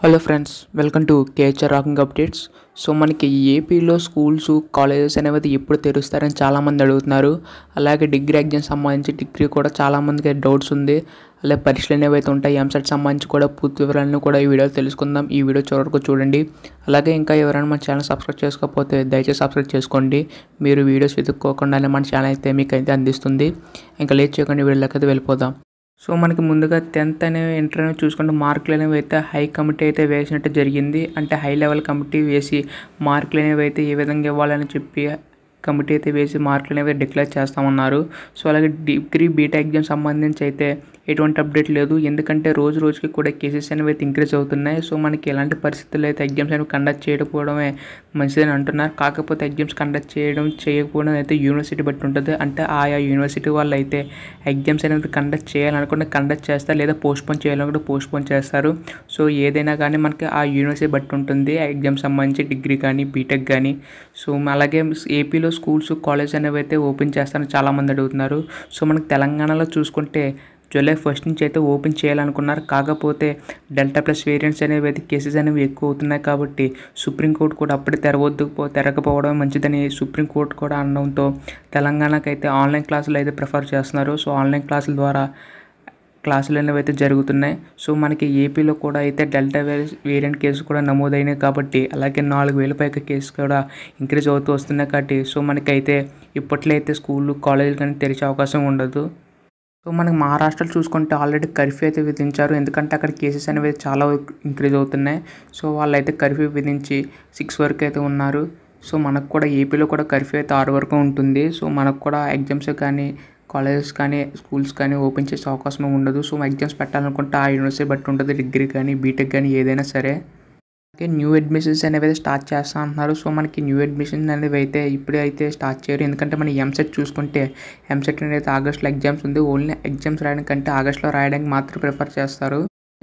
hello friends welcome to KHR rocking updates so మనకి ఏపీలో schools colleges అనేవి ఎప్పుడు తెరుస్తారని చాలామంది అడుగుతున్నారు అలాగే డిగ్రీ ఎగ్జామ్ సంబంధించి డిగ్రీ కూడా చాలామందికి డౌట్స్ ఉంది అలాగే పరీక్షలు అనేవి అయితే ఉంటాయి ఎంసెట్ సంబంధించి కూడా పూర్తి వివరాలను కూడా ఈ వీడియో తెలుసుకుందాం ఈ వీడియో చివరకు చూడండి అలాగే ఇంకా ఎవరైనా మన ఛానల్ సబ్స్క్రైబ్ చేసుకోకపోతే దయచేసి సబ్స్క్రైబ్ చేసుకోండి మీరు వీడియోస్ వెతుక్కోకుండానే మన ఛానల్ అయితే మీకు అయితే అందిస్తుంది ఇంకా లేట్ చేయకుండా వీడియోలోకి అయితే వెళ్ళిపోదాం సో మనకి ముందుగా టెన్త్ అనే ఇంటర్ అనేవి చూసుకుంటే మార్కులు అనేవి అయితే హై కమిటీ అయితే వేసినట్టు జరిగింది అంటే హై లెవెల్ కమిటీ వేసి మార్కులు అనేవి అయితే ఏ విధంగా ఇవ్వాలని చెప్పి కమిటీ అయితే వేసి మార్కులు అనేవి డిక్లేర్ చేస్తామన్నారు సో అలాగే డిగ్రీ బీటెక్ ఎగ్జామ్ సంబంధించి అయితే ఎటువంటి అప్డేట్ లేదు ఎందుకంటే రోజు రోజుకి కూడా కేసెస్ అనేవి అయితే ఇంక్రీజ్ అవుతున్నాయి సో మనకి ఎలాంటి పరిస్థితుల్లో అయితే ఎగ్జామ్స్ అనేవి కండక్ట్ చేయకపోవడమే మంచిదని అంటున్నారు కాకపోతే ఎగ్జామ్స్ కండక్ట్ చేయడం చేయకపోవడం అయితే యూనివర్సిటీ బట్టి ఉంటుంది అంటే ఆయా యూనివర్సిటీ వాళ్ళు అయితే ఎగ్జామ్స్ అనేది కండక్ట్ చేయాలనుకుంటే కండక్ట్ చేస్తారు లేదా పోస్ట్పోన్ చేయాలనుకుంటే పోస్ట్పోన్ చేస్తారు సో ఏదైనా కానీ మనకి ఆ యూనివర్సిటీ బట్టి ఉంటుంది ఎగ్జామ్స్ సంబంధించి డిగ్రీ కానీ బీటెక్ కానీ సో అలాగే ఏపీలో స్కూల్స్ కాలేజ్ అనేవి అయితే ఓపెన్ చేస్తారని చాలామంది అడుగుతున్నారు సో మనకి తెలంగాణలో చూసుకుంటే జూలై ఫస్ట్ నుంచి అయితే ఓపెన్ చేయాలనుకున్నారు కాకపోతే డెల్టా ప్లస్ వేరియంట్స్ అనేవి అయితే కేసెస్ అనేవి ఎక్కువ అవుతున్నాయి కాబట్టి సుప్రీంకోర్టు కూడా అప్పుడే తెరవద్దు తెరకపోవడం మంచిదని సుప్రీంకోర్టు కూడా అనడంతో తెలంగాణకు అయితే ఆన్లైన్ క్లాసులు అయితే ప్రిఫర్ చేస్తున్నారు సో ఆన్లైన్ క్లాసుల ద్వారా క్లాసులు అనేవి అయితే జరుగుతున్నాయి సో మనకి ఏపీలో కూడా అయితే డెల్టా వేరియంట్ కేసు కూడా నమోదైనాయి కాబట్టి అలాగే నాలుగు వేల పైగా కేసు కూడా ఇంక్రీజ్ అవుతూ వస్తున్నాయి కాబట్టి సో మనకైతే ఇప్పట్లో అయితే స్కూళ్ళు కాలేజీలు కానీ తెరిచే అవకాశం ఉండదు సో మనకి మహారాష్ట్రలో చూసుకుంటే ఆల్రెడీ కర్ఫ్యూ అయితే విధించారు ఎందుకంటే అక్కడ కేసెస్ అనేవి చాలా ఇంక్రీజ్ అవుతున్నాయి సో వాళ్ళైతే కర్ఫ్యూ విధించి సిక్స్ వరకు అయితే ఉన్నారు సో మనకు కూడా ఏపీలో కూడా కర్ఫ్యూ అయితే ఆరు వరకు ఉంటుంది సో మనకు కూడా ఎగ్జామ్స్ కానీ కాలేజెస్ కానీ స్కూల్స్ కానీ ఓపెన్ చేసే అవకాశం ఉండదు సో ఎగ్జామ్స్ పెట్టాలనుకుంటే ఆ యూనివర్సిటీ బట్టి ఉంటుంది డిగ్రీ కానీ బీటెక్ కానీ ఏదైనా సరే న్యూ అడ్మిషన్స్ అనేవి అయితే స్టార్ట్ చేస్తా అంటున్నారు సో మనకి న్యూ అడ్మిషన్ అనేవి అయితే ఇప్పుడే అయితే స్టార్ట్ చేయరు ఎందుకంటే మనం ఎంసెట్ చూసుకుంటే ఎంసెట్ అనేది ఆగస్ట్లో ఎగ్జామ్స్ ఉంది ఓన్లీ ఎగ్జామ్స్ రాయడం కంటే ఆగస్ట్లో రాయడానికి మాత్రం ప్రిఫర్ చేస్తారు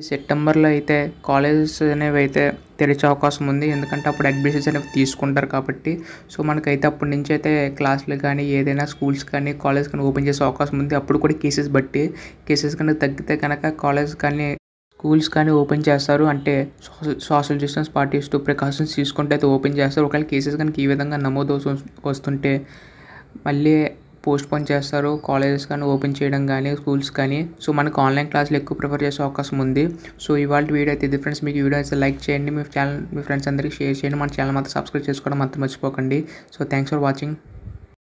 సెప్టెంబర్లో అయితే కాలేజెస్ అనేవి అయితే తెరిచే అవకాశం ఉంది ఎందుకంటే అప్పుడు అడ్మిషన్స్ అనేవి తీసుకుంటారు కాబట్టి సో మనకైతే అప్పటి నుంచి అయితే క్లాసులు కానీ ఏదైనా స్కూల్స్ కానీ కాలేజ్ కానీ ఓపెన్ చేసే అవకాశం ఉంది అప్పుడు కూడా కేసెస్ బట్టి కేసెస్ కనుక తగ్గితే కనుక కాలేజ్ కానీ స్కూల్స్ కానీ ఓపెన్ చేస్తారు అంటే సోషల్ డిస్టెన్స్ పాటిస్తూ ప్రికాషన్స్ తీసుకుంటే అయితే ఓపెన్ చేస్తారు ఒకవేళ కేసెస్ కనుక ఈ విధంగా నమోదు వస్తుంటే మళ్ళీ పోస్ట్ పోన్ చేస్తారు కాలేజెస్ కానీ ఓపెన్ చేయడం కానీ స్కూల్స్ కానీ సో మనకు ఆన్లైన్ క్లాసులు ఎక్కువ ప్రిఫర్ చేసే అవకాశం ఉంది సో ఇవాళ వీడియో అయితే ఇది ఫ్రెండ్స్ మీకు వీడియో అయితే లైక్ చేయండి మీ ఛానల్ మీ ఫ్రెండ్స్ అందరికీ షేర్ చేయండి మన ఛానల్ మాత్రం సబ్స్క్రైబ్ చేసుకోవడం మాత్రం మర్చిపోకండి సో థ్యాంక్స్ ఫర్ వాచింగ్